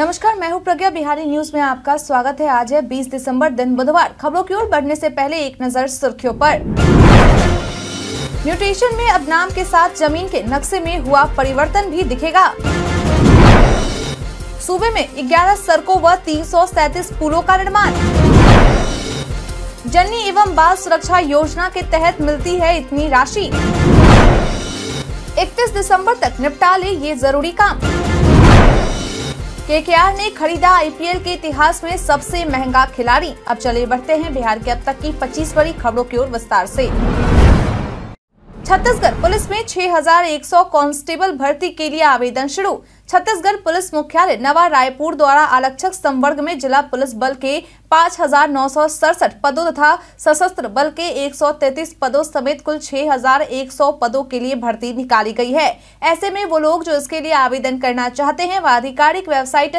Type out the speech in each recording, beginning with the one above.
नमस्कार मैं हूं प्रज्ञा बिहारी न्यूज में आपका स्वागत है आज है 20 दिसंबर दिन बुधवार खबरों की ओर बढ़ने से पहले एक नजर सुर्खियों पर न्यूट्रिशन में अब नाम के साथ जमीन के नक्शे में हुआ परिवर्तन भी दिखेगा सूबे में 11 सड़कों व तीन पुलों का निर्माण जननी एवं बाल सुरक्षा योजना के तहत मिलती है इतनी राशि 31 दिसंबर तक निपटा ले ये जरूरी काम केकेआर ने खरीदा आईपीएल के इतिहास में सबसे महंगा खिलाड़ी अब चले बढ़ते हैं बिहार के अब तक की पच्चीस बड़ी खबरों की ओर विस्तार से छत्तीसगढ़ पुलिस में 6,100 कांस्टेबल भर्ती के लिए आवेदन शुरू छत्तीसगढ़ पुलिस मुख्यालय नवा रायपुर द्वारा आरक्षक संवर्ग में जिला पुलिस बल के पाँच हजार नौ सौ सड़सठ पदों तथा सशस्त्र बल के 133 पदों समेत कुल 6,100 पदों के लिए भर्ती निकाली गई है ऐसे में वो लोग जो इसके लिए आवेदन करना चाहते हैं वह आधिकारिक वेबसाइट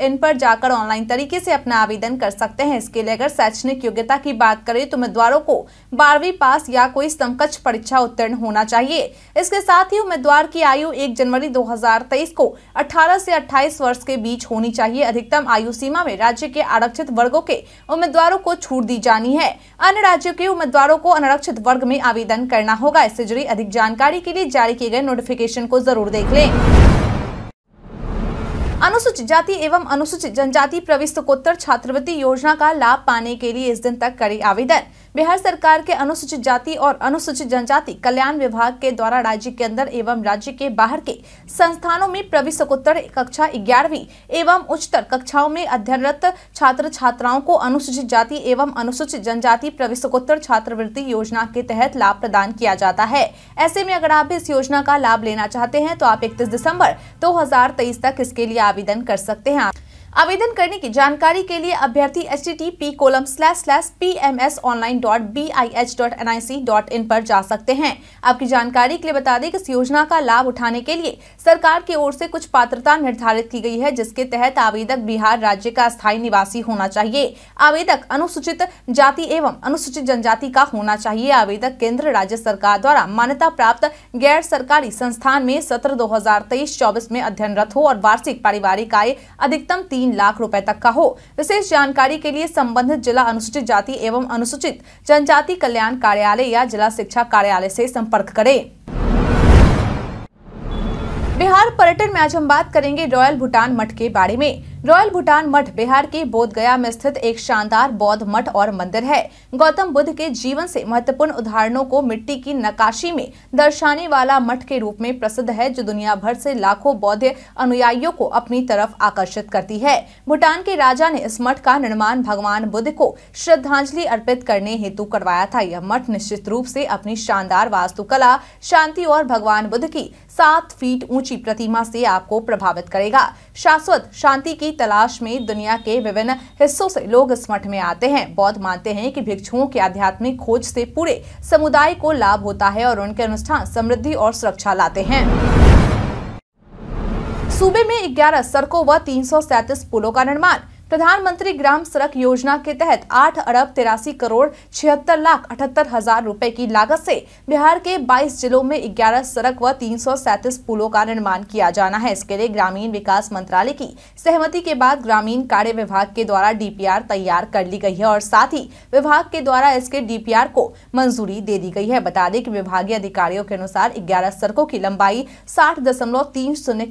इन पर जाकर ऑनलाइन तरीके से अपना आवेदन कर सकते हैं इसके लिए अगर शैक्षणिक योग्यता की बात करें तो उम्मीदवारों को बारहवीं पास या कोई समकक्ष परीक्षा उत्तीर्ण होना चाहिए इसके साथ ही उम्मीदवार की आयु एक एक जनवरी 2023 को 18 से 28 वर्ष के बीच होनी चाहिए अधिकतम आयु सीमा में राज्य के आरक्षित वर्गो के उम्मीदवारों को छूट दी जानी है अन्य राज्यों के उम्मीदवारों को अनारक्षित वर्ग में आवेदन करना होगा इससे जुड़ी अधिक जानकारी के लिए जारी किए गए नोटिफिकेशन को जरूर देख ले अनुसूचित जाति एवं अनुसूचित जनजाति प्रविष्ट को छात्रवृत्ति योजना का लाभ पाने के लिए इस दिन तक करें आवेदन बिहार सरकार के अनुसूचित जाति और अनुसूचित जनजाति कल्याण विभाग के द्वारा राज्य के अंदर एवं राज्य के बाहर के संस्थानों में प्रविशकोत्तर कक्षा ग्यारहवीं एवं उच्चतर कक्षाओं में अध्ययनरत छात्र छात्राओं को अनुसूचित जाति एवं अनुसूचित जनजाति प्रविशकोत्तर छात्रवृत्ति योजना के तहत लाभ प्रदान किया जाता है ऐसे में अगर आप इस योजना का लाभ लेना चाहते हैं तो आप इकतीस दिसंबर दो तक इसके लिए आवेदन कर सकते हैं आवेदन करने की जानकारी के लिए अभ्यर्थी H T T P colon slash slash P M S online dot B I H dot N I C dot in पर जा सकते हैं आपकी जानकारी के लिए बता दें कि इस योजना का लाभ उठाने के लिए सरकार की ओर से कुछ पात्रता निर्धारित की गई है जिसके तहत आवेदक बिहार राज्य का स्थायी निवासी होना चाहिए आवेदक अनुसूचित जाति एवं अनुसूचित जनजाति का होना चाहिए आवेदक केंद्र राज्य सरकार द्वारा मान्यता प्राप्त गैर सरकारी संस्थान में सत्र दो हजार तेईस चौबीस में अध्ययनरत हो और वार्षिक पारिवारिक आय अधिकतम तीन तीन लाख रुपए तक का हो विशेष जानकारी के लिए संबंधित जिला अनुसूचित जाति एवं अनुसूचित जनजाति कल्याण कार्यालय या जिला शिक्षा कार्यालय से संपर्क करें बिहार पर्यटन में आज हम बात करेंगे रॉयल भूटान मठ के बारे में रॉयल भूटान मठ बिहार के बोधगया में स्थित एक शानदार बौद्ध मठ और मंदिर है गौतम बुद्ध के जीवन से महत्वपूर्ण उदाहरणों को मिट्टी की नकाशी में दर्शाने वाला मठ के रूप में प्रसिद्ध है जो दुनिया भर से लाखों बौद्ध अनुयायियों को अपनी तरफ आकर्षित करती है भूटान के राजा ने इस मठ का निर्माण भगवान बुद्ध को श्रद्धांजलि अर्पित करने हेतु करवाया था यह मठ निश्चित रूप से अपनी शानदार वास्तुकला शांति और भगवान बुद्ध की सात फीट ऊंची प्रतिमा से आपको प्रभावित करेगा शाश्वत शांति की तलाश में दुनिया के विभिन्न हिस्सों से लोग इस मठ में आते हैं बौद्ध मानते हैं कि भिक्षुओं की आध्यात्मिक खोज से पूरे समुदाय को लाभ होता है और उनके अनुष्ठान समृद्धि और सुरक्षा लाते हैं सूबे में 11 सड़कों व तीन पुलों का निर्माण प्रधानमंत्री ग्राम सड़क योजना के तहत आठ अरब तिरासी करोड़ छिहत्तर लाख अठहत्तर हजार रूपए की लागत से बिहार के 22 जिलों में 11 सड़क व तीन पुलों का निर्माण किया जाना है इसके लिए ग्रामीण विकास मंत्रालय की सहमति के बाद ग्रामीण कार्य विभाग के द्वारा डीपीआर तैयार कर ली गई है और साथ ही विभाग के द्वारा इसके डी को मंजूरी दे दी गई है बता दें की विभागीय अधिकारियों के अनुसार ग्यारह सड़कों की लंबाई साठ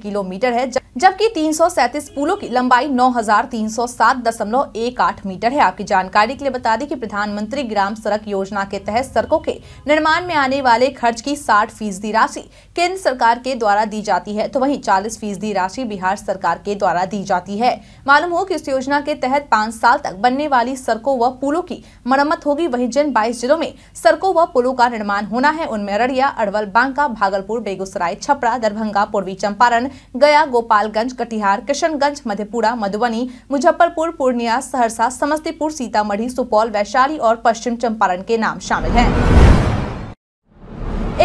किलोमीटर है जबकि तीन पुलों की लंबाई नौ हजार तीन सौ सात दशमलव एक आठ मीटर है आपकी जानकारी के लिए बता दें कि प्रधानमंत्री ग्राम सड़क योजना के तहत सड़कों के निर्माण में आने वाले खर्च की साठ फीसदी राशि केंद्र सरकार के द्वारा दी जाती है तो वही चालीस फीसदी राशि बिहार सरकार के द्वारा दी जाती है मालूम हो की इस योजना के तहत पाँच साल तक बनने वाली सड़कों व पुलों की मरम्मत होगी वही जिन बाईस जिलों में सड़कों व पुलों का निर्माण होना है उनमें अररिया अरवल बांका भागलपुर बेगूसराय छपरा दरभंगा पूर्वी चंपारण गया गोपालगंज कटिहार किशनगंज मधेपुरा मधुबनी मुजफ्फर मुजफ्फरपुर पूर्णिया सहरसा समस्तीपुर सीतामढ़ी सुपौल वैशाली और पश्चिम चंपारण के नाम शामिल हैं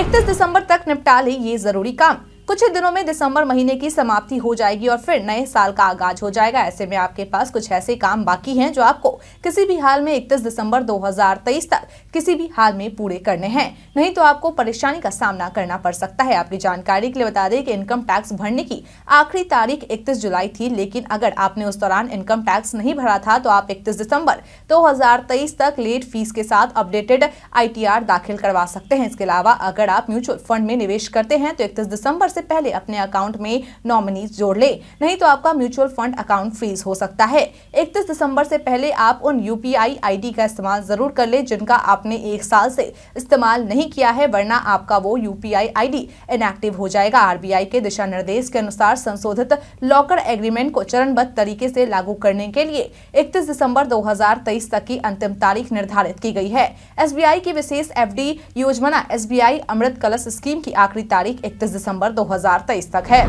इकतीस दिसंबर तक निपटा ली ये जरूरी काम कुछ ही दिनों में दिसंबर महीने की समाप्ति हो जाएगी और फिर नए साल का आगाज हो जाएगा ऐसे में आपके पास कुछ ऐसे काम बाकी हैं जो आपको किसी भी हाल में 31 दिसंबर 2023 तक किसी भी हाल में पूरे करने हैं नहीं तो आपको परेशानी का सामना करना पड़ सकता है आपकी जानकारी के लिए बता दें कि इनकम टैक्स भरने की आखिरी तारीख इकतीस जुलाई थी लेकिन अगर आपने उस दौरान इनकम टैक्स नहीं भरा था तो आप इकतीस दिसंबर दो तक लेट फीस के साथ अपडेटेड आई दाखिल करवा सकते हैं इसके अलावा अगर आप म्यूचुअल फंड में निवेश करते हैं तो इकतीस दिसंबर से पहले अपने अकाउंट में नॉमिनी जोड़ ले नहीं तो आपका म्यूचुअल फंड अकाउंट फ्रीज हो सकता है इकतीस दिसंबर से पहले आप उन यू पी का इस्तेमाल जरूर कर ले जिनका आपने एक साल से इस्तेमाल नहीं किया है वरना आपका वो यू पी इनएक्टिव हो जाएगा आर के दिशा निर्देश के अनुसार संशोधित लॉकर एग्रीमेंट को चरणबद्ध तरीके से लागू करने के लिए 31 दिसंबर 2023 तक की अंतिम तारीख निर्धारित की गई है एसबीआई की विशेष एफडी योजना एसबीआई अमृत कलश स्कीम की आखिरी तारीख 31 दिसंबर 2023 तक है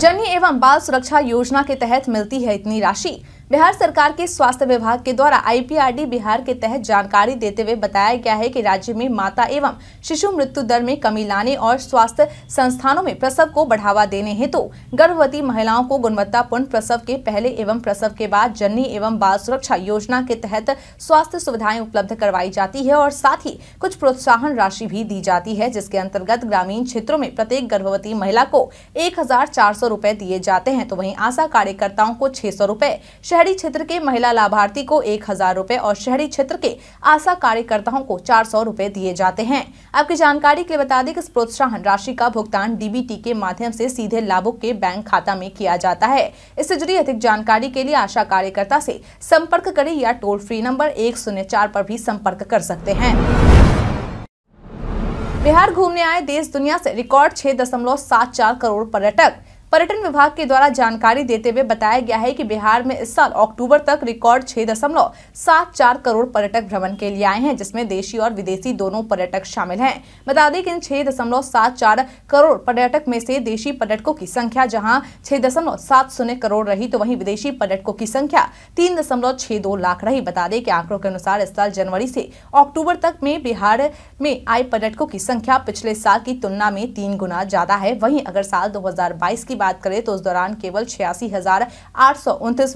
जन्य एवं बाल सुरक्षा योजना के तहत मिलती है इतनी राशि बिहार सरकार के स्वास्थ्य विभाग के द्वारा आईपीआरडी बिहार के तहत जानकारी देते हुए बताया गया है कि राज्य में माता एवं शिशु मृत्यु दर में कमी लाने और स्वास्थ्य संस्थानों में प्रसव को बढ़ावा देने हेतु तो गर्भवती महिलाओं को गुणवत्तापूर्ण प्रसव के पहले एवं प्रसव के बाद जननी एवं बाल सुरक्षा योजना के तहत स्वास्थ्य सुविधाएं उपलब्ध करवाई जाती है और साथ ही कुछ प्रोत्साहन राशि भी दी जाती है जिसके अंतर्गत ग्रामीण क्षेत्रों में प्रत्येक गर्भवती महिला को एक हजार दिए जाते हैं तो वही आशा कार्यकर्ताओं को छह सौ शहरी क्षेत्र के महिला लाभार्थी को एक हजार रूपए और शहरी क्षेत्र के आशा कार्यकर्ताओं को चार सौ रूपए दिए जाते हैं आपकी जानकारी के लिए बता दें कि इस प्रोत्साहन राशि का भुगतान डीबीटी के माध्यम से सीधे लाभुक के बैंक खाता में किया जाता है इससे जुड़ी अधिक जानकारी के लिए आशा कार्यकर्ता ऐसी संपर्क करें या टोल फ्री नंबर एक शून्य चार भी संपर्क कर सकते हैं बिहार घूमने आए देश दुनिया से रिकॉर्ड छह दशमलव सात चार करोड़ पर्यटक पर्यटन विभाग के द्वारा जानकारी देते हुए बताया गया है कि बिहार में इस साल अक्टूबर तक रिकॉर्ड छह दशमलव सात चार करोड़ पर्यटक भ्रमण के लिए आए हैं जिसमें देशी और विदेशी दोनों पर्यटक शामिल हैं बता दें कि इन छह दशमलव सात चार करोड़ पर्यटक में से देशी पर्यटकों की संख्या जहाँ छह दशमलव सात शून्य करोड़ रही तो वही विदेशी पर्यटकों की संख्या तीन दशमलव छह दो लाख रही बता दें कि आंकड़ों के अनुसार इस साल जनवरी से अक्टूबर तक में बिहार में आए पर्यटकों की संख्या पिछले साल की तुलना में तीन गुना ज्यादा है वही अगर साल दो की बात बात करें तो उस दौरान केवल छियासी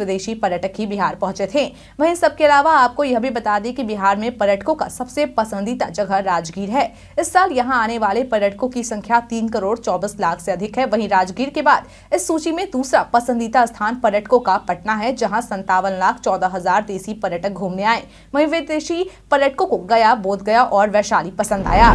विदेशी पर्यटक ही बिहार पहुंचे थे वहीं सबके अलावा आपको यह भी बता दें कि बिहार में पर्यटकों का सबसे पसंदीदा जगह राजगीर है इस साल यहाँ आने वाले पर्यटकों की संख्या तीन करोड़ चौबीस लाख से अधिक है वहीं राजगीर के बाद इस सूची में दूसरा पसंदीदा स्थान पर्यटकों का पटना है जहाँ संतावन लाख चौदह हजार देसी पर्यटक घूमने आए वही विदेशी पर्यटकों को गया बोध और वैशाली पसंद आया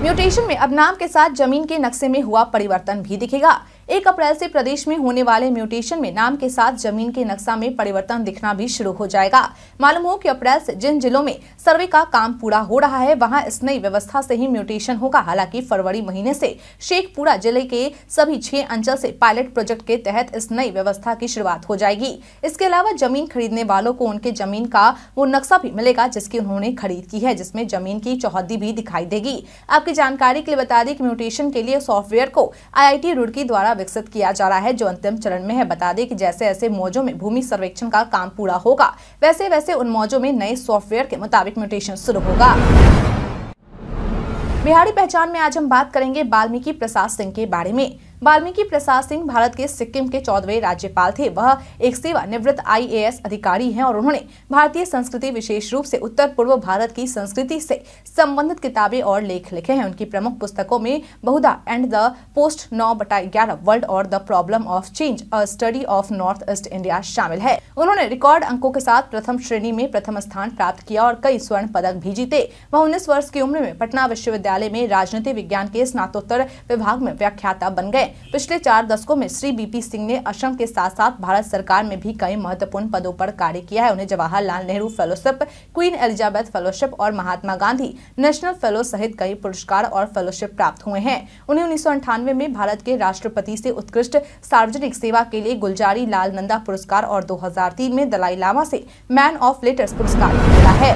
म्यूटेशन में अब नाम के साथ जमीन के नक्शे में हुआ परिवर्तन भी दिखेगा एक अप्रैल से प्रदेश में होने वाले म्यूटेशन में नाम के साथ जमीन के नक्शा में परिवर्तन दिखना भी शुरू हो जाएगा मालूम हो कि अप्रैल से जिन जिलों में सर्वे का काम पूरा हो रहा है वहां इस नई व्यवस्था से ही म्यूटेशन होगा हालांकि फरवरी महीने से शेखपुरा जिले के सभी छह अंचल से पायलट प्रोजेक्ट के तहत इस नई व्यवस्था की शुरुआत हो जाएगी इसके अलावा जमीन खरीदने वालों को उनके जमीन का वो नक्शा भी मिलेगा जिसकी उन्होंने खरीद की है जिसमे जमीन की चौहदी भी दिखाई देगी आपकी जानकारी के लिए बता दें की म्यूटेशन के लिए सॉफ्टवेयर को आई रुड़की द्वारा विकसित किया जा रहा है जो अंतिम चरण में है बता दें कि जैसे ऐसे मौजों में भूमि सर्वेक्षण का काम पूरा होगा वैसे वैसे उन मौजों में नए सॉफ्टवेयर के मुताबिक म्यूटेशन शुरू होगा बिहारी पहचान में आज हम बात करेंगे वाल्मीकि प्रसाद सिंह के बारे में वाल्मीकि प्रसाद सिंह भारत के सिक्किम के चौदहवें राज्यपाल थे वह एक सेवानिवृत्त आईएएस अधिकारी हैं और उन्होंने भारतीय संस्कृति विशेष रूप से उत्तर पूर्व भारत की संस्कृति से संबंधित किताबें और लेख लिखे हैं उनकी प्रमुख पुस्तकों में बहुधा एंड द पोस्ट नौ बटा ग्यारह वर्ल्ड और the problem of change a study of north east India शामिल है उन्होंने रिकॉर्ड अंकों के साथ प्रथम श्रेणी में प्रथम स्थान प्राप्त किया और कई स्वर्ण पदक भी जीते वह उन्नीस वर्ष की उम्र में पटना विश्वविद्यालय में राजनीति विज्ञान के स्नातोत्तर विभाग में व्याख्याता बन गए पिछले चार दशकों में श्री बीपी सिंह ने असम के साथ साथ भारत सरकार में भी कई महत्वपूर्ण पदों पर कार्य किया है उन्हें Jawaharlal Nehru fellowship queen Elizabeth fellowship और महात्मा गांधी नेशनल फेलो सहित कई पुरस्कार और फेलोशिप प्राप्त हुए हैं उन्हें उन्नीस में भारत के राष्ट्रपति से उत्कृष्ट सार्वजनिक सेवा के लिए गुलजारी लाल नंदा पुरस्कार और दो में दलाई लामा से मैन ऑफ लेटर्स पुरस्कार मिला है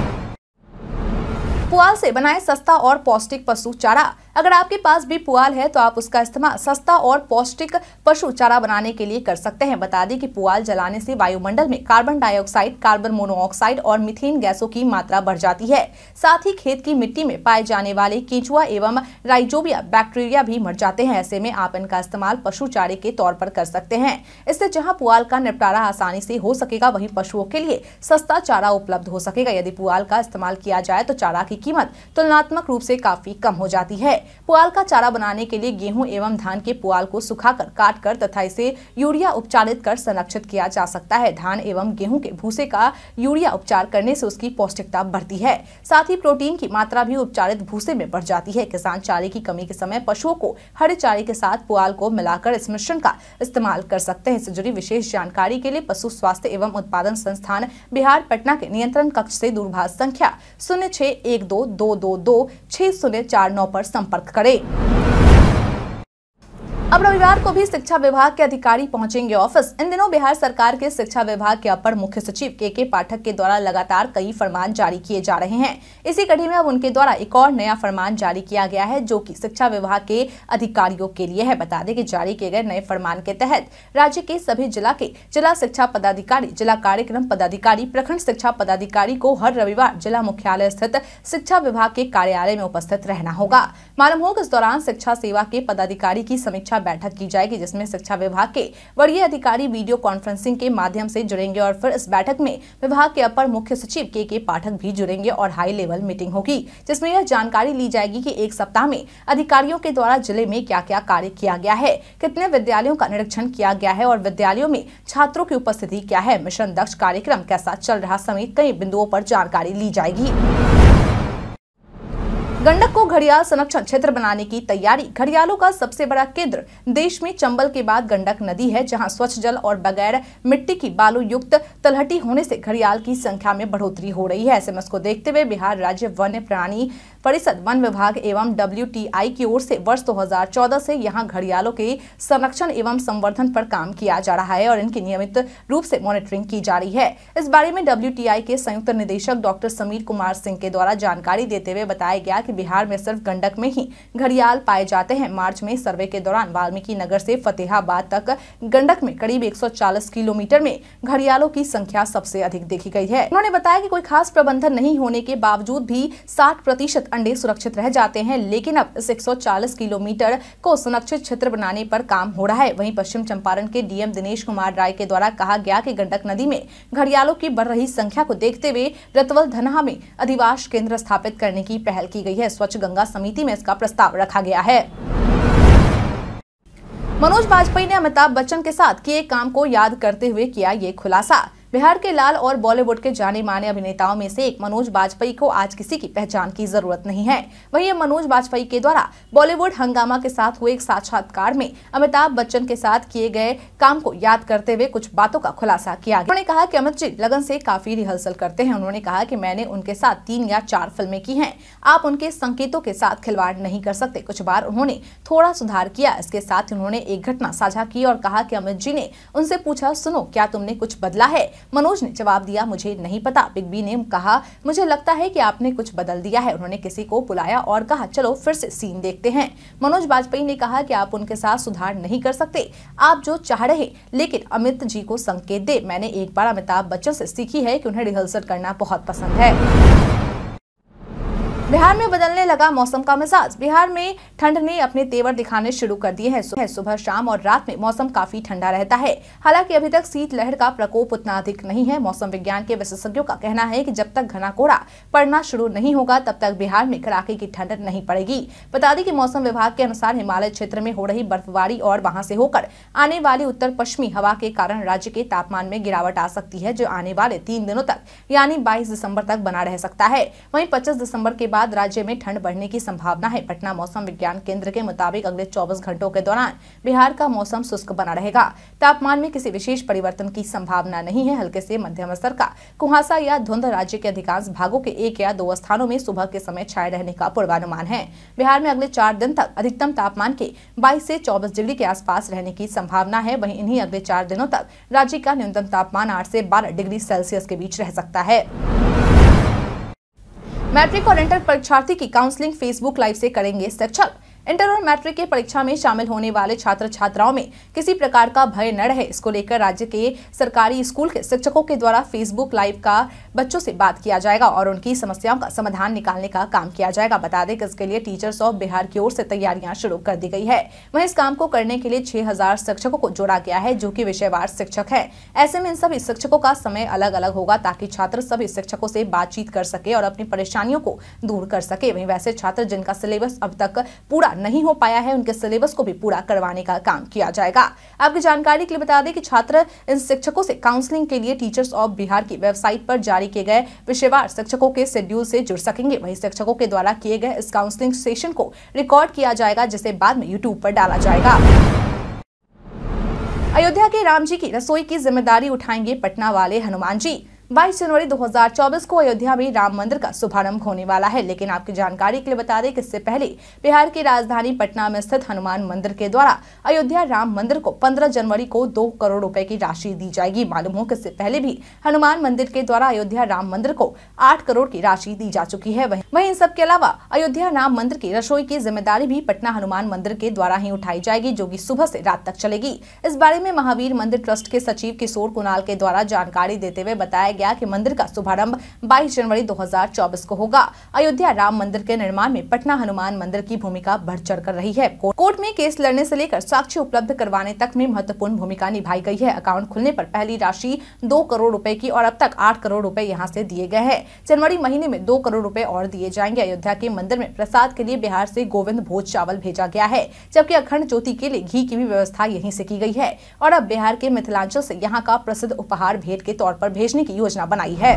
पुआल से बनाए सस्ता और पौष्टिक पशु चारा अगर आपके पास भी पुआल है तो आप उसका इस्तेमाल सस्ता और पौष्टिक पशु चारा बनाने के लिए कर सकते हैं बता दें कि पुआल जलाने से वायुमंडल में कार्बन डाइऑक्साइड कार्बन मोनोऑक्साइड और मिथेन गैसों की मात्रा बढ़ जाती है साथ ही खेत की मिट्टी में पाए जाने वाले कीचुआ एवं राइजोबिया बैक्टीरिया भी मर जाते हैं ऐसे में आप इनका इस्तेमाल पशु चारे के तौर पर कर सकते हैं इससे जहाँ पुआल का निपटारा आसानी से हो सकेगा वही पशुओं के लिए सस्ता चारा उपलब्ध हो सकेगा यदि पुआल का इस्तेमाल किया जाए तो चारा की कीमत तुलनात्मक रूप से काफी कम हो जाती है पुआल का चारा बनाने के लिए गेहूं एवं धान के पुआल को सुखाकर काटकर तथा इसे यूरिया उपचारित कर संरक्षित किया जा सकता है धान एवं गेहूं के भूसे का यूरिया उपचार करने से उसकी पौष्टिकता बढ़ती है साथ ही प्रोटीन की मात्रा भी उपचारित भूसे में बढ़ जाती है किसान चारे की कमी के समय पशुओं को हरे चारे के साथ पुआल को मिलाकर इस मिश्रण का इस्तेमाल कर सकते हैं इससे जुड़ी विशेष जानकारी के लिए पशु स्वास्थ्य एवं उत्पादन संस्थान बिहार पटना के नियंत्रण कक्ष से दूरभाष संख्या शून्य छह एक दो दो दो दो छह शून्य चार नौ पर संपर्क संपर्क करें अब रविवार को भी शिक्षा विभाग के अधिकारी पहुंचेंगे ऑफिस इन दिनों बिहार सरकार के शिक्षा विभाग के अपर मुख्य सचिव के के पाठक के द्वारा लगातार कई फरमान जारी किए जा रहे हैं इसी कड़ी में अब उनके द्वारा एक और नया फरमान जारी किया गया है जो कि शिक्षा विभाग के अधिकारियों के लिए है बता दें कि जारी किए गए नए फरमान के तहत राज्य के सभी जिला के जिला शिक्षा पदाधिकारी जिला कार्यक्रम पदाधिकारी प्रखंड शिक्षा पदाधिकारी को हर रविवार जिला मुख्यालय स्थित शिक्षा विभाग के कार्यालय में उपस्थित रहना होगा मालूम हो इस दौरान शिक्षा सेवा के पदाधिकारी की समीक्षा बैठक की जाएगी जिसमें शिक्षा विभाग के वरीय अधिकारी वीडियो कॉन्फ्रेंसिंग के माध्यम से जुड़ेंगे और फिर इस बैठक में विभाग के अपर मुख्य सचिव के के पाठक भी जुड़ेंगे और हाई लेवल मीटिंग होगी जिसमें यह जानकारी ली जाएगी की एक सप्ताह में अधिकारियों के द्वारा जिले में क्या क्या कार्य किया गया है कितने विद्यालयों का निरीक्षण किया गया है और विद्यालयों में छात्रों की उपस्थिति क्या है मिशन दक्ष कार्यक्रम कैसा चल रहा समेत कई बिंदुओं पर जानकारी ली जाएगी गंडक को घड़ियाल संरक्षण क्षेत्र बनाने की तैयारी घड़ियालों का सबसे बड़ा केंद्र देश में चंबल के बाद गंडक नदी है जहां स्वच्छ जल और बगैर मिट्टी की बालू युक्त तलहटी होने से घड़ियाल की संख्या में बढ़ोतरी हो रही है ऐसे में उसको देखते हुए बिहार राज्य वन्य प्राणी परिषद वन विभाग एवं डब्ल्यू की ओर से वर्ष 2014 से यहाँ घड़ियालों के संरक्षण एवं संवर्धन पर काम किया जा रहा है और इनकी नियमित रूप से मॉनिटरिंग की जा रही है इस बारे में डब्ल्यू के संयुक्त निदेशक डॉक्टर समीर कुमार सिंह के द्वारा जानकारी देते हुए बताया गया की बिहार में सिर्फ गंडक में ही घड़ियाल पाए जाते हैं मार्च में सर्वे के दौरान वाल्मीकि नगर से फतेहाबाद तक गंडक में करीब 140 किलोमीटर में घड़ियालों की संख्या सबसे अधिक देखी गई है उन्होंने बताया कि कोई खास प्रबंधन नहीं होने के बावजूद भी 60 प्रतिशत अंडे सुरक्षित रह जाते हैं लेकिन अब इस 140 किलोमीटर को संरक्षित क्षेत्र बनाने पर काम हो रहा है वहीं पश्चिम चंपारण के डीएम दिनेश कुमार राय के द्वारा कहा गया कि गंडक नदी में घड़ियालों की बढ़ रही संख्या को देखते हुए रतवल धनहा में अधिवास केंद्र स्थापित करने की पहल की गई है स्वच्छ गंगा समिति में इसका प्रस्ताव रखा गया है मनोज वाजपेयी ने अमिताभ बच्चन के साथ किए काम को याद करते हुए किया ये खुलासा बिहार के लाल और बॉलीवुड के जाने माने अभिनेताओं में से एक मनोज वाजपेयी को आज किसी की पहचान की जरूरत नहीं है वहीं ये मनोज बाजपेयी के द्वारा बॉलीवुड हंगामा के साथ हुए एक साक्षात्कार में अमिताभ बच्चन के साथ किए गए काम को याद करते हुए कुछ बातों का खुलासा किया उन्होंने कहा की अमित जी लगन से काफी रिहर्सल करते हैं उन्होंने कहा की मैंने उनके साथ तीन या चार फिल्में की है आप उनके संकेतों के साथ खिलवाड़ नहीं कर सकते कुछ बार उन्होंने थोड़ा सुधार किया इसके साथ उन्होंने एक घटना साझा की और कहा की अमित जी ने उनसे पूछा सुनो क्या तुमने कुछ बदला है मनोज ने जवाब दिया मुझे नहीं पता बिग बी ने कहा मुझे लगता है कि आपने कुछ बदल दिया है उन्होंने किसी को बुलाया और कहा चलो फिर से सीन देखते हैं मनोज वाजपेयी ने कहा कि आप उनके साथ सुधार नहीं कर सकते आप जो चाह रहे लेकिन अमित जी को संकेत दे मैंने एक बार अमिताभ बच्चन से सीखी है कि उन्हें रिहर्सल करना बहुत पसंद है बिहार में बदलने लगा मौसम का मिजाज बिहार में ठंड ने अपने तेवर दिखाने शुरू कर दिए हैं सुबह शाम और रात में मौसम काफी ठंडा रहता है हालांकि अभी तक शीतलहर का प्रकोप उतना अधिक नहीं है मौसम विज्ञान के विशेषज्ञों का कहना है कि जब तक घना कोहरा पड़ना शुरू नहीं होगा तब तक बिहार में कड़ाके की ठंड नहीं पड़ेगी बता दें की मौसम विभाग के अनुसार हिमालय क्षेत्र में हो रही बर्फबारी और वहाँ ऐसी होकर आने वाली उत्तर पश्चिमी हवा के कारण राज्य के तापमान में गिरावट आ सकती है जो आने वाले तीन दिनों तक यानी बाईस दिसम्बर तक बना रह सकता है वही पच्चीस दिसम्बर के बाद बाद राज्य में ठंड बढ़ने की संभावना है पटना मौसम विज्ञान केंद्र के मुताबिक अगले 24 घंटों के दौरान बिहार का मौसम शुष्क बना रहेगा तापमान में किसी विशेष परिवर्तन की संभावना नहीं है हल्के से मध्यम स्तर का कुहासा या धुंध राज्य के अधिकांश भागों के एक या दो स्थानों में सुबह के समय छाये रहने का पूर्वानुमान है बिहार में अगले चार दिन तक अधिकतम तापमान के बाईस ऐसी चौबीस डिग्री के आस रहने की संभावना है वही इन्हीं अगले चार दिनों तक राज्य का न्यूनतम तापमान आठ ऐसी बारह डिग्री सेल्सियस के बीच रह सकता है मैट्रिक और इंटर परीक्षार्थी की काउंसलिंग फेसबुक लाइव से करेंगे शिक्षक इंटर और मैट्रिक के परीक्षा में शामिल होने वाले छात्र छात्राओं में किसी प्रकार का भय न रहे इसको लेकर राज्य के सरकारी स्कूल के शिक्षकों के द्वारा फेसबुक लाइव का बच्चों से बात किया जाएगा और उनकी समस्याओं का समाधान निकालने का काम किया जाएगा बता दें कि इसके लिए टीचर्स ऑफ बिहार की ओर से तैयारियां शुरू कर दी गई है वही इस काम को करने के लिए छह शिक्षकों को जोड़ा गया है जो की विषयवार शिक्षक है ऐसे में इन सभी शिक्षकों का समय अलग अलग होगा ताकि छात्र सभी शिक्षकों से बातचीत कर सके और अपनी परेशानियों को दूर कर सके वही वैसे छात्र जिनका सिलेबस अब तक पूरा पूरा नहीं हो पाया है उनके सिलेबस को भी पूरा करवाने का काम किया जाएगा आपकी जानकारी के लिए बता दें कि छात्र इन शिक्षकों से काउंसलिंग के लिए टीचर्स ऑफ बिहार की वेबसाइट पर जारी किए गए विषयवार शिक्षकों के शेड्यूल से जुड़ सकेंगे वही शिक्षकों के द्वारा किए गए इस काउंसलिंग सेशन को रिकॉर्ड किया जाएगा जिसे बाद में यूट्यूब पर डाला जाएगा अयोध्या के राम जी की रसोई की जिम्मेदारी उठाएंगे पटना वाले हनुमान जी 22 जनवरी 2024 को अयोध्या में राम मंदिर का शुभारंभ होने वाला है लेकिन आपकी जानकारी के लिए बता दें कि इससे पहले बिहार की राजधानी पटना में स्थित हनुमान मंदिर के द्वारा अयोध्या राम मंदिर को 15 जनवरी को दो करोड़ रुपए की राशि दी जाएगी मालूम हो कि इससे पहले भी हनुमान मंदिर के द्वारा अयोध्या राम मंदिर को आठ करोड़ की राशि दी जा चुकी है वही वही इन सबके अलावा अयोध्या राम मंदिर की रसोई की जिम्मेदारी भी पटना हनुमान मंदिर के द्वारा ही उठाई जाएगी जो की सुबह ऐसी रात तक चलेगी इस बारे में महावीर मंदिर ट्रस्ट के सचिव किशोर कुणाल के द्वारा जानकारी देते हुए बताया गया कि मंदिर का शुभारंभ 22 जनवरी 2024 को होगा अयोध्या राम मंदिर के निर्माण में पटना हनुमान मंदिर की भूमिका बढ़ चढ़ कर रही है कोर्ट में केस लड़ने से लेकर साक्ष्य उपलब्ध करवाने तक में महत्वपूर्ण भूमिका निभाई गई है अकाउंट खुलने पर पहली राशि दो करोड़ रूपए की और अब तक आठ करोड़ रूपए यहाँ ऐसी दिए गए हैं जनवरी महीने में दो करोड़ रूपए और दिए जाएंगे अयोध्या के मंदिर में प्रसाद के लिए बिहार ऐसी गोविंद भोज चावल भेजा गया है जबकि अखंड ज्योति के लिए घी की भी व्यवस्था यहीं ऐसी की गयी है और अब बिहार के मिथिलांचल ऐसी यहाँ का प्रसिद्ध उपहार भेंट के तौर पर भेजने की योजना योजना बनाई है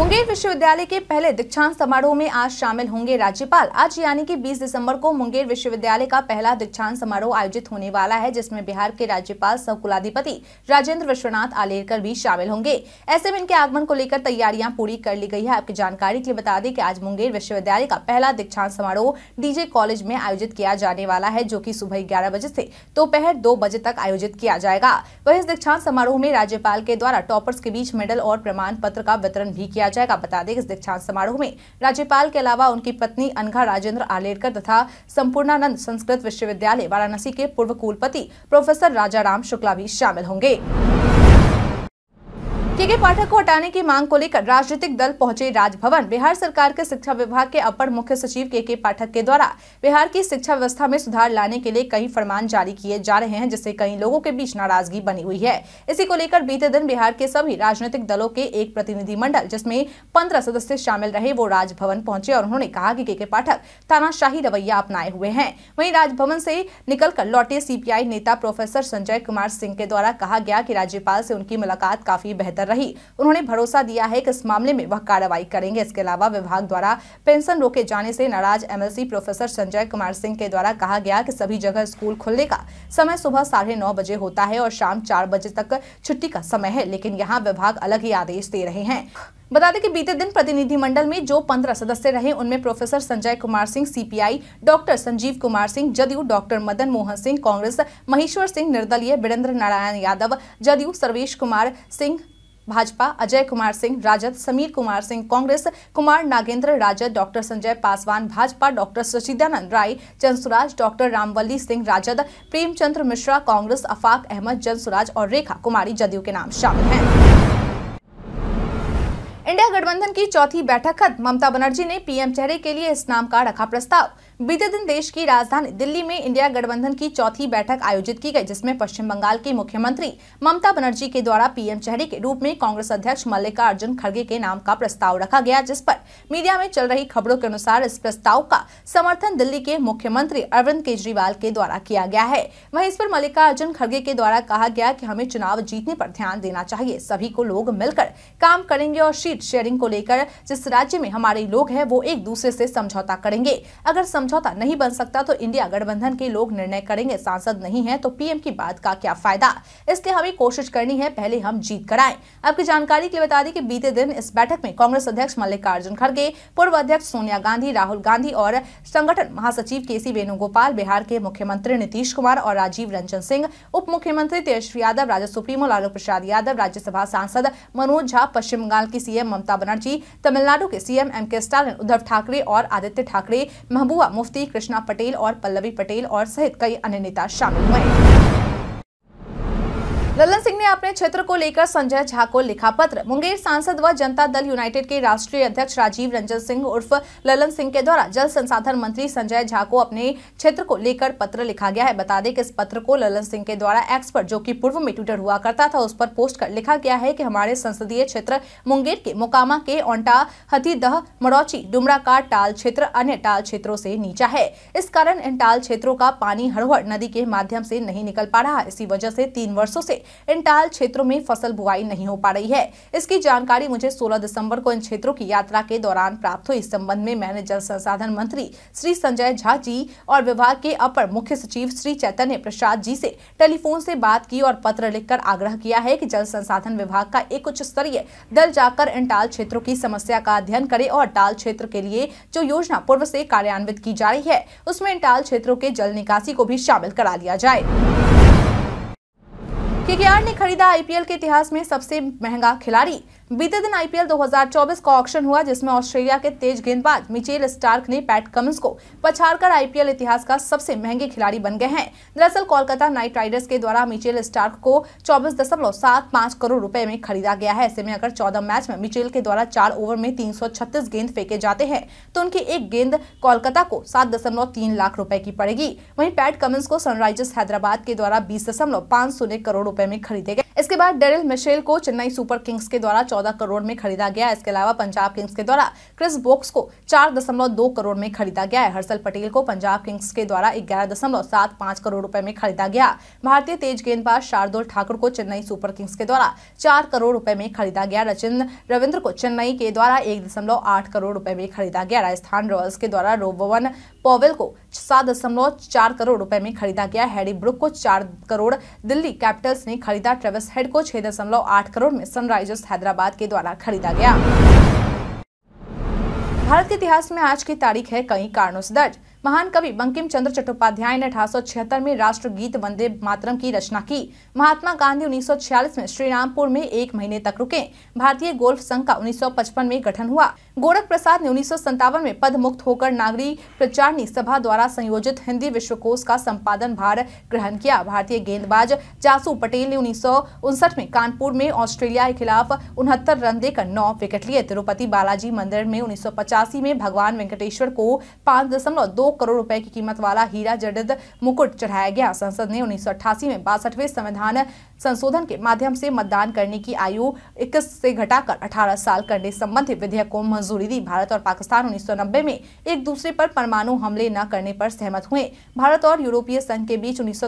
मुंगेर विश्वविद्यालय के पहले दीक्षांत समारोह में आज शामिल होंगे राज्यपाल आज यानी कि 20 दिसंबर को मुंगेर विश्वविद्यालय का पहला दीक्षांत समारोह आयोजित होने वाला है जिसमें बिहार के राज्यपाल सह कुलाधिपति राजेंद्र विश्वनाथ आलेरकर भी शामिल होंगे ऐसे में इनके आगमन को लेकर तैयारियां पूरी कर ली गई है आपकी जानकारी के लिए बता दें की आज मुंगेर विश्वविद्यालय का पहला दीक्षांत समारोह डीजे कॉलेज में आयोजित किया जाने वाला है जो की सुबह ग्यारह बजे से दोपहर दो बजे तक आयोजित किया जाएगा वही इस दीक्षांत समारोह में राज्यपाल के द्वारा टॉपर्स के बीच मेडल और प्रमाण पत्र का वितरण भी किया जाएगा बता दें इस दीक्षांत समारोह में राज्यपाल के अलावा उनकी पत्नी अनघा राजेंद्र आलेरकर तथा संपूर्णानंद संस्कृत विश्वविद्यालय वाराणसी के पूर्व कुलपति प्रोफेसर राजाराम शुक्ला भी शामिल होंगे केके पाठक को हटाने की मांग को लेकर राजनीतिक दल पहुंचे राजभवन बिहार सरकार के शिक्षा विभाग के अपर मुख्य सचिव के के पाठक के द्वारा बिहार की शिक्षा व्यवस्था में सुधार लाने के लिए कई फरमान जारी किए जा रहे हैं जिससे कई लोगों के बीच नाराजगी बनी हुई है इसी को लेकर बीते दिन बिहार के सभी राजनीतिक दलों के एक प्रतिनिधि मंडल जिसमे पंद्रह सदस्य शामिल रहे वो राजभवन पहुंचे और उन्होंने कहा की के के पाठक तानाशाही रवैया अपनाए हुए है वही राजभवन से निकल लौटे सीपीआई नेता प्रोफेसर संजय कुमार सिंह के द्वारा कहा गया की राज्यपाल से उनकी मुलाकात काफी बेहतर रही उन्होंने भरोसा दिया है कि इस मामले में वह कार्रवाई करेंगे इसके अलावा विभाग द्वारा पेंशन रोके जाने से नाराज एमएलसी प्रोफेसर संजय कुमार सिंह के द्वारा कहा गया कि सभी जगह स्कूल खुलने का समय सुबह साढ़े नौ बजे होता है और शाम चार बजे तक छुट्टी का समय है लेकिन यहाँ विभाग अलग ही आदेश दे रहे हैं बता दें कि बीते दिन प्रतिनिधिमंडल में जो पंद्रह सदस्य रहे उनमें professor Sanjay Kumar Singh CPI doctor Sanjeev Kumar Singh Jadyu doctor Madan Mohan Singh Congress Maheshwar Singh निर्दलीय Virendra Narayan Yadav Jadyu Sarvesh Kumar Singh Bhajpa Ajay Kumar Singh Rajad Sameer Kumar Singh Congress Kumar Nagendra Rajad doctor Sanjay Paswan Bhajpa doctor Sachidanand Rai Jansuraj doctor Ramvalli Singh Rajad Premchandra Mishra Congress Afaq Ahmad Jansuraj और रेखा कुमारी जदयू के नाम शामिल हैं इंडिया गठबंधन की चौथी बैठक खत्म ममता बनर्जी ने पीएम चेहरे के लिए इस नाम का रखा प्रस्ताव बीते दिन देश की राजधानी दिल्ली में इंडिया गठबंधन की चौथी बैठक आयोजित की गई जिसमें पश्चिम बंगाल के मुख्यमंत्री ममता बनर्जी के द्वारा पीएम चेहरे के रूप में कांग्रेस अध्यक्ष मल्लिकार्जुन खड़गे के नाम का प्रस्ताव रखा गया जिस पर मीडिया में चल रही खबरों के अनुसार इस प्रस्ताव का समर्थन दिल्ली के मुख्यमंत्री अरविंद केजरीवाल के द्वारा किया गया है वही इस पर मल्लिकार्जुन खड़गे के द्वारा कहा गया की हमें चुनाव जीतने आरोप ध्यान देना चाहिए सभी को लोग मिलकर काम करेंगे और सीट शेयरिंग को लेकर जिस राज्य में हमारे लोग हैं वो एक दूसरे ऐसी समझौता करेंगे अगर समझौता नहीं बन सकता तो इंडिया गठबंधन के लोग निर्णय करेंगे सांसद नहीं है तो पीएम की बात का क्या फायदा इसलिए हमें कोशिश करनी है पहले हम जीत कराए आपकी जानकारी के लिए बता दें कि बीते दिन इस बैठक में कांग्रेस अध्यक्ष मल्लिकार्जुन खड़गे पूर्व अध्यक्ष सोनिया गांधी राहुल गांधी और संगठन महासचिव के सी वेणुगोपाल बिहार के मुख्यमंत्री नीतीश कुमार और राजीव रंजन सिंह उप मुख्यमंत्री तेजस्वी यादव राज्य सुप्रीमो लालू प्रसाद यादव राज्यसभा सांसद मनोज झा पश्चिम बंगाल की सीएम ममता बनर्जी तमिलनाडु के CM M K Stalin Uddhav Thackeray और आदित्य ठाकरे महबूबा मुफ्ती कृष्णा पटेल और पल्लवी पटेल और सहित कई अन्य नेता शामिल हुए ललन सिंह ने अपने क्षेत्र को लेकर संजय झा को लिखा पत्र मुंगेर सांसद व जनता दल यूनाइटेड के राष्ट्रीय अध्यक्ष राजीव रंजन सिंह उर्फ ललन सिंह के द्वारा जल संसाधन मंत्री संजय झा को अपने क्षेत्र को लेकर पत्र लिखा गया है बता दें कि इस पत्र को ललन सिंह के द्वारा एक्सपर्ट जो की पूर्व में ट्विटर हुआ करता था उस पर पोस्ट कर लिखा गया है की हमारे संसदीय क्षेत्र मुंगेर के मोकामा के ओंटा हथीदह मड़ौची डुमराकाट टाल क्षेत्र अन्य टाल क्षेत्रों से नीचा है इस कारण इन टाल क्षेत्रों का पानी हड़हड़ नदी के माध्यम से नहीं निकल पा रहा इसी वजह से तीन वर्षो ऐसी इन टाल क्षेत्रों में फसल बुआई नहीं हो पा रही है इसकी जानकारी मुझे 16 दिसंबर को इन क्षेत्रों की यात्रा के दौरान प्राप्त हुई इस संबंध में मैंने जल संसाधन मंत्री श्री संजय झा जी और विभाग के अपर मुख्य सचिव श्री चैतन्य प्रसाद जी से टेलीफोन से बात की और पत्र लिखकर आग्रह किया है की जल संसाधन विभाग का एक उच्च स्तरीय दल जाकर इन टाल क्षेत्रों की समस्या का अध्ययन करे और टाल क्षेत्र के लिए जो योजना पूर्व से कार्यान्वित की जा रही है उसमें इन टाल क्षेत्रों के जल निकासी को भी शामिल करा लिया जाए केकेआर ने खरीदा आईपीएल के इतिहास में सबसे महंगा खिलाड़ी बीते दिन आईपीएल 2024 का ऑक्शन हुआ जिसमें ऑस्ट्रेलिया के तेज गेंदबाज मिचेल स्टार्क ने पैट कमिंस को पछाड़कर आईपीएल इतिहास का सबसे महंगे खिलाड़ी बन गए हैं दरअसल कोलकाता नाइट राइडर्स के द्वारा मिचेल स्टार्क को चौबीस दशमलव सात पाँच करोड़ रुपए में खरीदा गया है ऐसे में अगर चौदह मैच में मिचेल के द्वारा चार ओवर में तीन सौ छत्तीस गेंद फेंके जाते हैं तो उनकी एक गेंद कोलकाता को सात दशमलव तीन लाख रूपए की पड़ेगी वही पैट कमिंस को सनराइजर्स हैदराबाद के द्वारा बीस दशमलव पाँच शून्य करोड़ रूपए में खरीदे गए इसके बाद डेरिल मिशेल को चेन्नई सुपर किंग्स के द्वारा चौदह करोड़ में खरीदा गया इसके अलावा पंजाब किंग्स के द्वारा क्रिस बोक्स को चार दशमलव दो करोड़ में खरीदा गया है हर्षल पटेल को पंजाब किंग्स के द्वारा ग्यारह दशमलव सात पांच करोड़ रुपए में खरीदा गया भारतीय तेज गेंदबाज शार्दुल ठाकुर को चेन्नई सुपर किंग्स के द्वारा चार करोड़ रुपए में खरीदा गया रचिन रविंद्र को चेन्नई के द्वारा एक दशमलव आठ करोड़ रुपए में खरीदा गया राजस्थान रॉयल्स के द्वारा रोबोवन पॉवेल को सात दशमलव चार करोड़ रुपए में खरीदा गया हैरी ब्रुक को चार करोड़ दिल्ली कैपिटल्स ने खरीदा ट्रेविस हेड को छह दशमलव आठ करोड़ में सनराइजर्स हैदराबाद परिवार के द्वारा खरीदा गया भारत के इतिहास में आज की तारीख है कई कारणों से दर्ज महान कवि बंकिम चंद्र चट्टोपाध्याय ने अठारह में राष्ट्रगीत वंदे मातरम की रचना की महात्मा गांधी 1946 में श्रीरामपुर में एक महीने तक रुके भारतीय गोल्फ संघ का 1955 में गठन हुआ गोरख प्रसाद ने उन्नीस में पद मुक्त होकर नागरी प्रचारणी सभा द्वारा संयोजित हिंदी विश्वकोश का संपादन भार ग्रहण किया भारतीय गेंदबाज जासू पटेल ने उन्नीस में कानपुर में ऑस्ट्रेलिया के खिलाफ उनहत्तर रन देकर नौ विकेट लिए तिरुपति बालाजी मंदिर में उन्नीस में भगवान वेंकटेश्वर को पांच करोड़ रूपए की कीमत वाला हीरा जडित मुकुट चढ़ाया गया संसद ने उन्नीस में बासठवें संविधान संशोधन के माध्यम से मतदान करने की आयु इक्कीस से घटाकर अठारह साल करने संबंधी विधेयक को मंजूर मंजूरी दी भारत और पाकिस्तान उन्नीस में एक दूसरे पर परमाणु हमले न करने पर सहमत हुए भारत और यूरोपीय संघ के बीच उन्नीस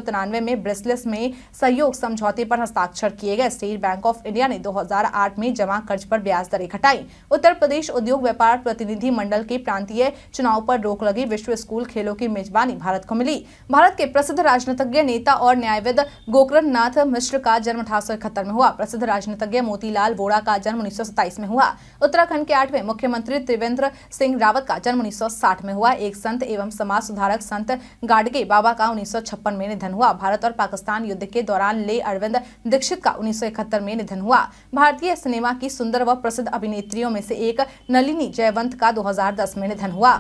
में ब्रेसलेस में सहयोग समझौते पर हस्ताक्षर किए गए स्टेट बैंक ऑफ इंडिया ने 2008 में जमा कर्ज पर ब्याज दरें घटाई उत्तर प्रदेश उद्योग व्यापार प्रतिनिधि मंडल के प्रांतीय चुनाव पर रोक लगी विश्व स्कूल खेलों की मेजबानी भारत को मिली भारत के प्रसिद्ध राजनीतिज्ञ नेता और न्यायविद गोकरण नाथ मिश्र का जन्म अठारह में हुआ प्रसिद्ध राजनीतिज्ञ मोतीलाल वोड़ा का जन्म उन्नीस में हुआ उत्तराखंड के आठवें मुख्य मुख्यमंत्री त्रिवेंद्र सिंह रावत का जन्म 1960 में हुआ एक संत एवं समाज सुधारक संत गाडगे बाबा का 1956 में निधन हुआ भारत और पाकिस्तान युद्ध के दौरान ले अरविंद दीक्षित का उन्नीस में निधन हुआ भारतीय सिनेमा की सुंदर व प्रसिद्ध अभिनेत्रियों में से एक नलिनी जयवंत का दो में निधन हुआ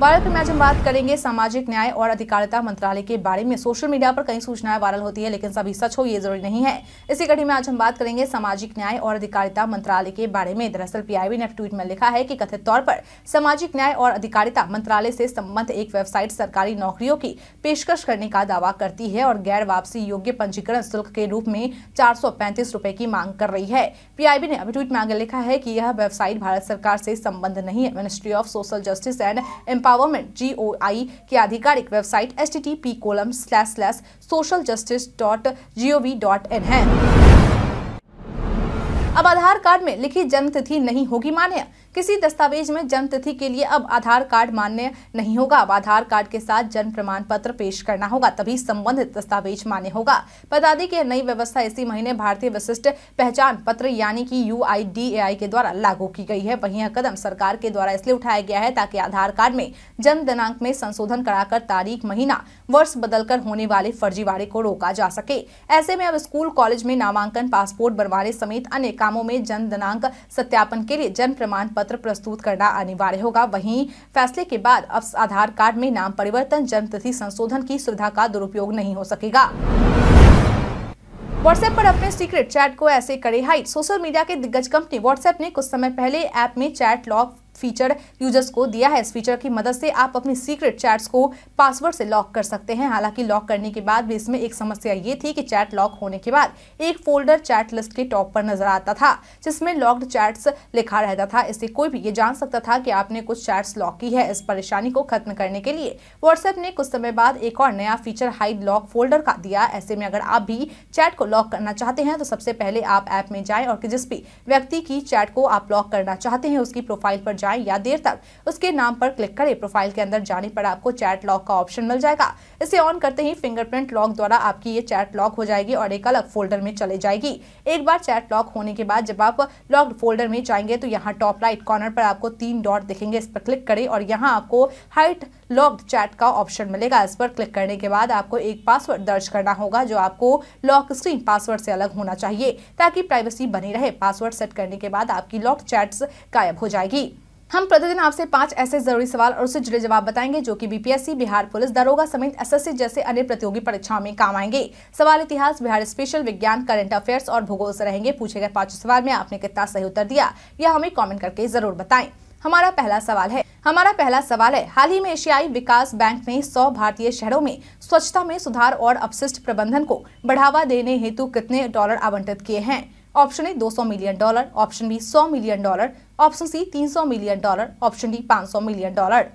कार्यक्रम में आज हम बात करेंगे सामाजिक न्याय और अधिकारिता मंत्रालय के बारे में सोशल मीडिया पर कई सूचनाएं वायरल होती है लेकिन सभी सच हो ये जरूरी नहीं है इसी कड़ी में आज हम बात करेंगे सामाजिक न्याय और अधिकारिता मंत्रालय के बारे में दरअसल पीआईबी ने ट्वीट में लिखा है कि कथित तौर पर सामाजिक न्याय और अधिकारिता मंत्रालय से संबंध एक वेबसाइट सरकारी नौकरियों की पेशकश करने का दावा करती है और गैर वापसी योग्य पंजीकरण शुल्क के रूप में चार रुपए की मांग कर रही है पीआईबी ने अभी ट्वीट में आगे लिखा है की यह वेबसाइट भारत सरकार से संबंध नहीं है ministry of social justice and empowerment G O I की आधिकारिक website S T T P colon slash slash social justice dot G O V dot in है अब आधार कार्ड में लिखी जन्म तिथि नहीं होगी मान्य किसी दस्तावेज में जन्म तिथि के लिए अब आधार कार्ड मान्य नहीं होगा अब आधार कार्ड के साथ जन्म प्रमाण पत्र पेश करना होगा तभी संबंधित दस्तावेज मान्य होगा बता दें की नई व्यवस्था इसी महीने भारतीय विशिष्ट पहचान पत्र यानी की यू के द्वारा लागू की गई है वही यह कदम सरकार के द्वारा इसलिए उठाया गया है ताकि आधार कार्ड में जन्म दिनांक में संशोधन कराकर तारीख महीना वर्ष बदलकर होने वाले फर्जीवाड़े को रोका जा सके ऐसे में अब स्कूल कॉलेज में नामांकन पासपोर्ट बनवाने समेत अन्य कामों में जन्म दिनांक सत्यापन के लिए जन्म प्रमाण पत्र पत्र प्रस्तुत करना अनिवार्य होगा वहीं फैसले के बाद अब आधार कार्ड में नाम परिवर्तन जन्मतिथि संशोधन की सुविधा का दुरुपयोग नहीं हो सकेगा व्हाट्सएप पर अपने सीक्रेट चैट को ऐसे करे हाइट सोशल मीडिया के दिग्गज कंपनी व्हाट्सएप ने कुछ समय पहले ऐप में चैट लॉक फीचर यूजर्स को दिया है इस फीचर की मदद से आप अपनी सीक्रेट चैट्स को पासवर्ड से लॉक कर सकते हैं हालांकि लॉक करने के बाद भी इसमें एक समस्या ये थी कि चैट लॉक होने के बाद एक फोल्डर चैट लिस्ट के टॉप पर नजर आता था जिसमें लॉक्ड चैट्स लिखा रहता था इससे कोई भी ये जान सकता था कि आपने कुछ चैट्स लॉक की है इस परेशानी को खत्म करने के लिए व्हाट्सएप ने कुछ समय बाद एक और नया फीचर हाइड लॉक फोल्डर का दिया ऐसे में अगर आप भी चैट को लॉक करना चाहते हैं तो सबसे पहले आप ऐप में जाए और जिस भी व्यक्ति की चैट को आप लॉक करना चाहते हैं उसकी प्रोफाइल पर जाए जाएं या देर तक उसके नाम पर क्लिक करें प्रोफाइल के अंदर जाने पर आपको चैट लॉक का ऑप्शन मिल जाएगा इसे ऑन करते ही फिंगरप्रिंट लॉक द्वारा आपकी ये चैट लॉक हो जाएगी और एक अलग फोल्डर में चले जाएगी एक बार चैट लॉक होने के बाद जब आप लॉक्ड फोल्डर में जाएंगे तो यहाँ टॉप राइट कॉर्नर पर आपको तीन डॉट दिखेंगे इस पर क्लिक करें और यहाँ आपको हाइट लॉक्ड चैट का ऑप्शन मिलेगा इस पर क्लिक करने के बाद आपको एक पासवर्ड दर्ज करना होगा जो आपको लॉक स्क्रीन पासवर्ड से अलग होना चाहिए ताकि प्राइवेसी बनी रहे पासवर्ड सेट करने के बाद आपकी लॉक चैट्स गायब हो जाएगी हम प्रतिदिन आपसे पांच ऐसे जरूरी सवाल और उससे जुड़े जवाब बताएंगे जो कि बीपीएससी बिहार पुलिस दरोगा समेत एसएससी जैसे अन्य प्रतियोगी परीक्षाओं में काम आएंगे सवाल इतिहास बिहार स्पेशल विज्ञान करंट अफेयर्स और भूगोल से रहेंगे पूछे गए पांचों सवाल में आपने कितना सही उत्तर दिया यह हमें कॉमेंट करके जरूर बताए हमारा पहला सवाल है हमारा पहला सवाल है हाल ही में एशियाई विकास बैंक ने 100 भारतीय शहरों में स्वच्छता में सुधार और अपशिष्ट प्रबंधन को बढ़ावा देने हेतु कितने डॉलर आवंटित किए हैं option A 200 million dollar option B 100 million dollar option C 300 million dollar option D 500 million dollar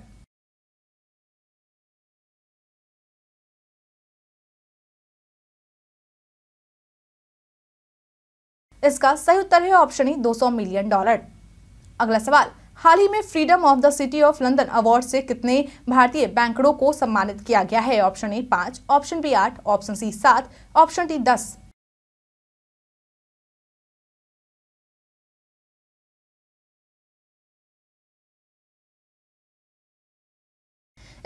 इसका सही उत्तर है ऑप्शन ई 200 मिलियन डॉलर अगला सवाल हाल ही में freedom of the city of London award से कितने भारतीय बैंकरों को सम्मानित किया गया है ऑप्शन ए पांच ऑप्शन बी आठ ऑप्शन सी सात ऑप्शन डी दस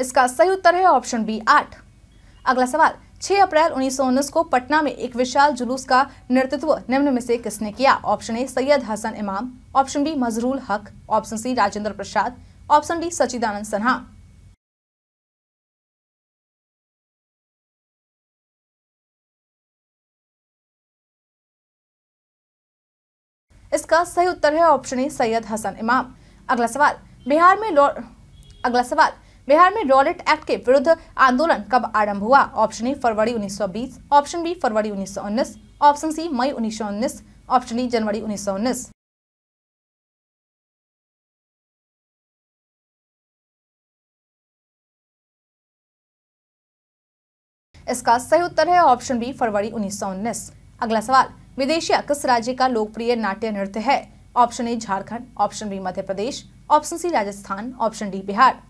इसका सही उत्तर है ऑप्शन बी आठ अगला सवाल 6 अप्रैल उन्नीस को पटना में एक विशाल जुलूस का नेतृत्व निम्न में से किसने किया ऑप्शन ए सैयद हसन इमाम option B Mazharul Haque option C Rajendra Prasad option D Sachchidanand Sinha इसका सही उत्तर है ऑप्शन ए सैयद हसन इमाम अगला सवाल बिहार में अगला सवाल बिहार में रॉलेट एक्ट के विरुद्ध आंदोलन कब आरंभ हुआ ऑप्शन ए फरवरी 1920 ऑप्शन बी फरवरी 1919 ऑप्शन सी मई 1919 ऑप्शन डी जनवरी 1919 इसका सही उत्तर है ऑप्शन बी फरवरी 1919 अगला सवाल विदेशिया किस राज्य का लोकप्रिय नाट्य नृत्य है option A Jharkhand option B Madhya Pradesh option C Rajasthan option D Bihar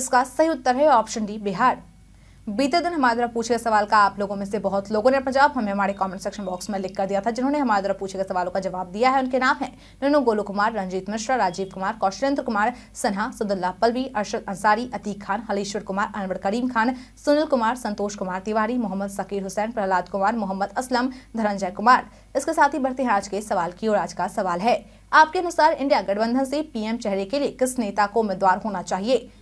इसका सही उत्तर है ऑप्शन डी बिहार बीते दिन हमारे द्वारा पूछे गए सवाल का आप लोगों में से बहुत लोगों ने अपना जवाब हमें हमारे कमेंट सेक्शन बॉक्स में लिख कर दिया था जिन्होंने हमारे द्वारा पूछे गए सवालों का जवाब दिया है उनके नाम है ननु गोलू कुमार रंजीत मिश्रा राजीव कुमार कौशलेंद्र कुमार सन्हा सदुल्ला पलवी अरशद अंसारी अतीक खान हलेश्वर कुमार अनवर करीम खान सुनील कुमार संतोष कुमार तिवारी मोहम्मद सकीर हुसैन प्रहलाद कुमार मोहम्मद असलम धनंजय कुमार इसके साथ ही बढ़ते हैं आज के सवाल की और आज का सवाल है आपके अनुसार इंडिया गठबंधन से पीएम चेहरे के लिए किस नेता को उम्मीदवार होना चाहिए